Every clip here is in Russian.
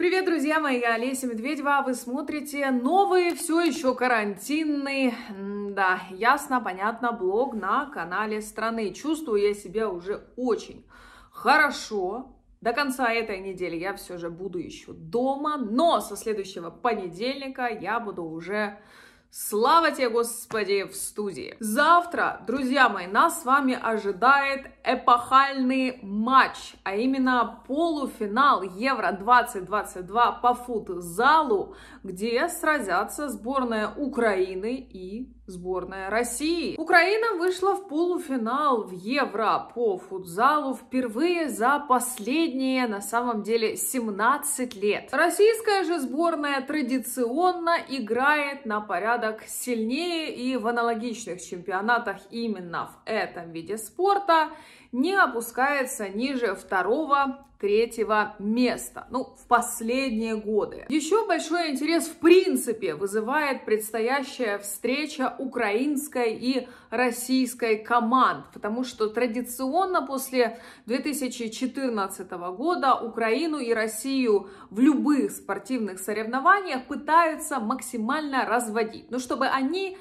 Привет, друзья мои, я Олеся Медведева, вы смотрите новые, все еще карантинные. да, ясно, понятно, блог на канале страны. Чувствую я себя уже очень хорошо, до конца этой недели я все же буду еще дома, но со следующего понедельника я буду уже Слава тебе, Господи, в студии. Завтра, друзья мои, нас с вами ожидает эпохальный матч, а именно полуфинал Евро-2022 по футзалу, где сразятся сборная Украины и сборная России. Украина вышла в полуфинал в Евро по футзалу впервые за последние, на самом деле, 17 лет. Российская же сборная традиционно играет на порядок порядок сильнее и в аналогичных чемпионатах именно в этом виде спорта не опускается ниже второго третьего места, ну, в последние годы. Еще большой интерес в принципе вызывает предстоящая встреча украинской и российской команд, потому что традиционно после 2014 года Украину и Россию в любых спортивных соревнованиях пытаются максимально разводить, ну, чтобы они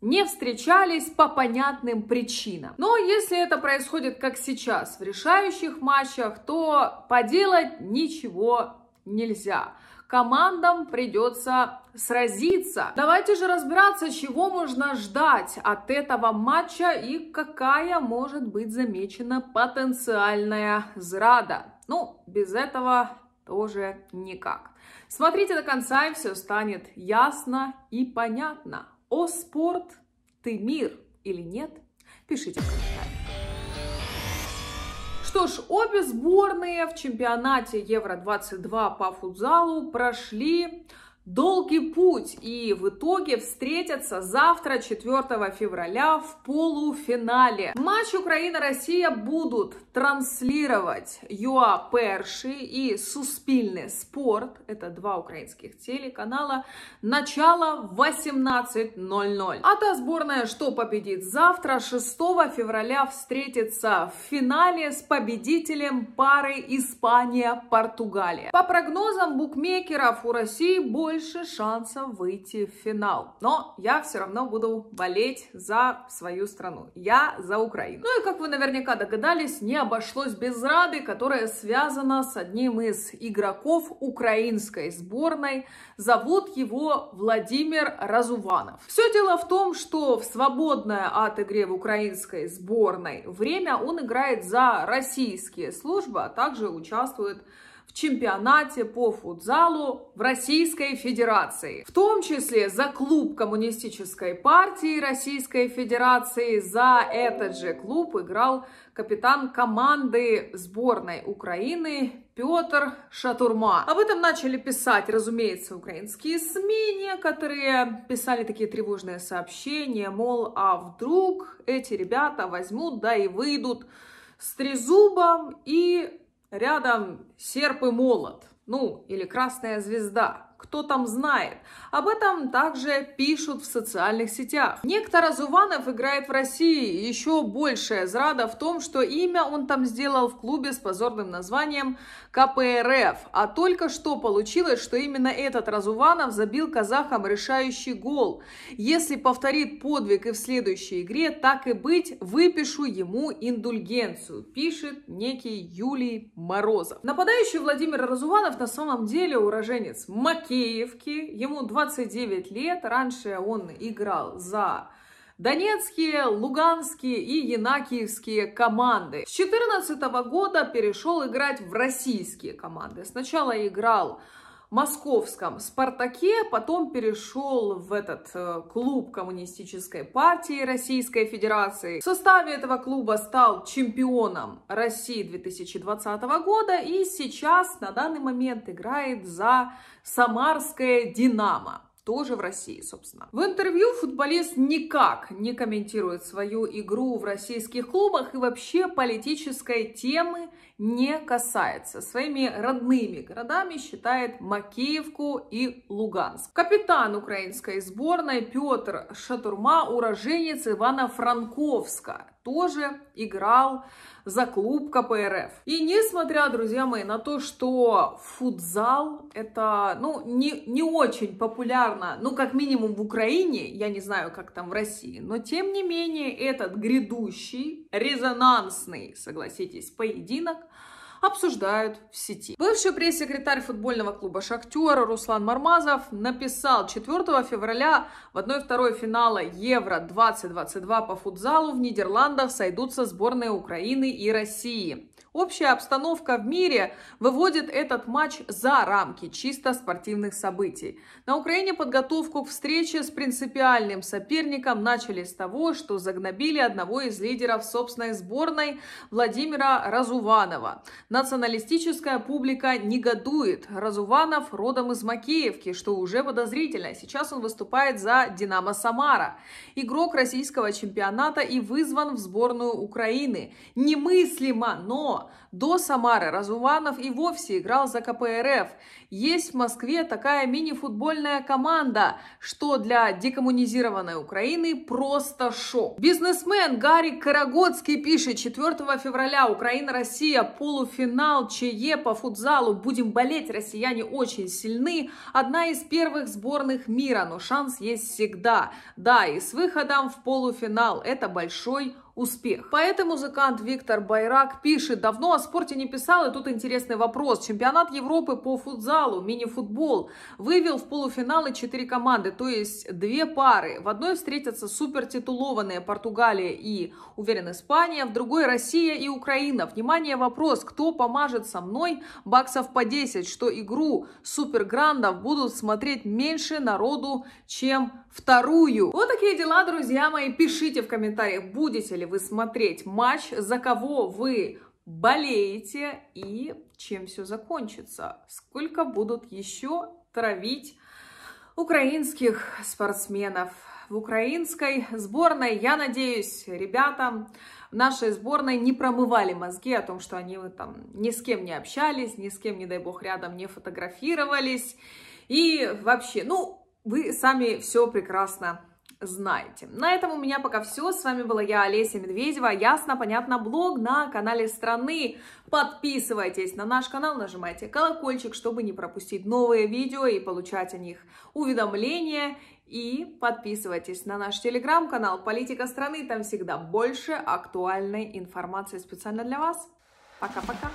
не встречались по понятным причинам. Но если это происходит как сейчас в решающих матчах, то поделать ничего нельзя. Командам придется сразиться. Давайте же разбираться, чего можно ждать от этого матча и какая может быть замечена потенциальная зрада. Ну, без этого тоже никак. Смотрите до конца, и все станет ясно и понятно. О, спорт, ты мир или нет? Пишите в комментариях. Что ж, обе сборные в чемпионате Евро-22 по футзалу прошли долгий путь и в итоге встретятся завтра, 4 февраля, в полуфинале. Матч Украина-Россия будут транслировать ЮА Перши и Суспильный спорт, это два украинских телеканала, начало 18.00. А та сборная, что победит завтра, 6 февраля встретится в финале с победителем пары Испания-Португалия. По прогнозам букмекеров у России больше больше шансов выйти в финал. Но я все равно буду болеть за свою страну. Я за Украину. Ну и как вы наверняка догадались, не обошлось без рады, которая связана с одним из игроков украинской сборной. Зовут его Владимир Разуванов. Все дело в том, что в свободное от игре в украинской сборной время он играет за российские службы, а также участвует в в чемпионате по футзалу в Российской Федерации, в том числе за клуб Коммунистической партии Российской Федерации. За этот же клуб играл капитан команды сборной Украины Петр Шатурма. Об этом начали писать, разумеется, украинские СМИ, некоторые писали такие тревожные сообщения, мол, а вдруг эти ребята возьмут, да и выйдут с трезубом и рядом серп и молот, ну, или красная звезда кто там знает. Об этом также пишут в социальных сетях. Некто Разуванов играет в России. Еще большая зрада в том, что имя он там сделал в клубе с позорным названием КПРФ. А только что получилось, что именно этот Разуванов забил казахам решающий гол. Если повторит подвиг и в следующей игре, так и быть, выпишу ему индульгенцию, пишет некий Юлий Морозов. Нападающий Владимир Разуванов на самом деле уроженец Маки Макеевки. Ему 29 лет. Раньше он играл за Донецкие, Луганские и Янакиевские команды. С 2014 года перешел играть в российские команды. Сначала играл московском «Спартаке», потом перешел в этот э, клуб Коммунистической партии Российской Федерации. В составе этого клуба стал чемпионом России 2020 года и сейчас на данный момент играет за «Самарское Динамо» тоже в России, собственно. В интервью футболист никак не комментирует свою игру в российских клубах и вообще политической темы не касается. Своими родными городами считает Макеевку и Луганск. Капитан украинской сборной Петр Шатурма, уроженец Ивана франковска тоже играл за клуб КПРФ. И несмотря, друзья мои, на то, что футзал это, ну, не, не очень популярно, ну, как минимум в Украине, я не знаю, как там в России, но тем не менее этот грядущий резонансный, согласитесь, поединок обсуждают в сети. Бывший пресс-секретарь футбольного клуба Шахтера Руслан Мармазов написал 4 февраля в 1-2 финала Евро-2022 по футзалу в Нидерландах сойдутся сборные Украины и России. Общая обстановка в мире выводит этот матч за рамки чисто спортивных событий. На Украине подготовку к встрече с принципиальным соперником начали с того, что загнобили одного из лидеров собственной сборной Владимира Разуванова. Националистическая публика негодует. Разуванов родом из Макеевки, что уже подозрительно. Сейчас он выступает за «Динамо Самара». Игрок российского чемпионата и вызван в сборную Украины. Немыслимо, но до Самары Разуманов и вовсе играл за КПРФ. Есть в Москве такая мини-футбольная команда, что для декоммунизированной Украины просто шок. Бизнесмен Гарик Карагодский пишет, 4 февраля Украина-Россия, полуфинал ЧЕ по футзалу. Будем болеть, россияне очень сильны. Одна из первых сборных мира, но шанс есть всегда. Да, и с выходом в полуфинал это большой успех. Поэт музыкант Виктор Байрак пишет, давно о спорте не писал, и тут интересный вопрос. Чемпионат Европы по футзалу, мини-футбол, вывел в полуфиналы четыре команды, то есть две пары. В одной встретятся супертитулованные Португалия и, уверен, Испания, в другой Россия и Украина. Внимание, вопрос, кто помажет со мной баксов по 10, что игру суперграндов будут смотреть меньше народу, чем вторую. Вот такие дела, друзья мои. Пишите в комментариях, будете ли вы смотреть матч, за кого вы болеете и чем все закончится. Сколько будут еще травить украинских спортсменов. В украинской сборной, я надеюсь, ребята, в нашей сборной не промывали мозги о том, что они там ни с кем не общались, ни с кем, не дай бог, рядом не фотографировались. И вообще, ну, вы сами все прекрасно знаете. На этом у меня пока все. С вами была я, Олеся Медведева. Ясно, понятно, блог на канале страны. Подписывайтесь на наш канал, нажимайте колокольчик, чтобы не пропустить новые видео и получать о них уведомления. И подписывайтесь на наш телеграм-канал «Политика страны». Там всегда больше актуальной информации специально для вас. Пока-пока!